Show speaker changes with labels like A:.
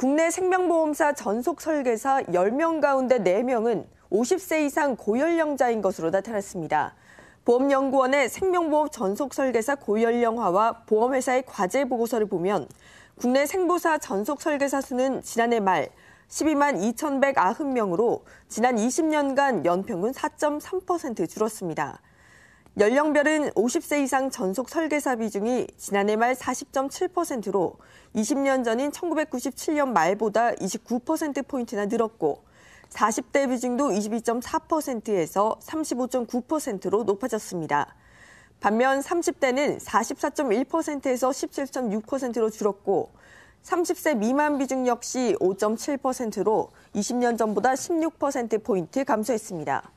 A: 국내 생명보험사 전속 설계사 10명 가운데 4명은 50세 이상 고연령자인 것으로 나타났습니다. 보험연구원의 생명보험 전속 설계사 고연령화와 보험회사의 과제 보고서를 보면 국내 생보사 전속 설계사 수는 지난해 말 12만 2,190명으로 지난 20년간 연평균 4.3% 줄었습니다. 연령별은 50세 이상 전속 설계사 비중이 지난해 말 40.7%로 20년 전인 1997년 말보다 29%포인트나 늘었고 40대 비중도 22.4%에서 35.9%로 높아졌습니다. 반면 30대는 44.1%에서 17.6%로 줄었고 30세 미만 비중 역시 5.7%로 20년 전보다 16%포인트 감소했습니다.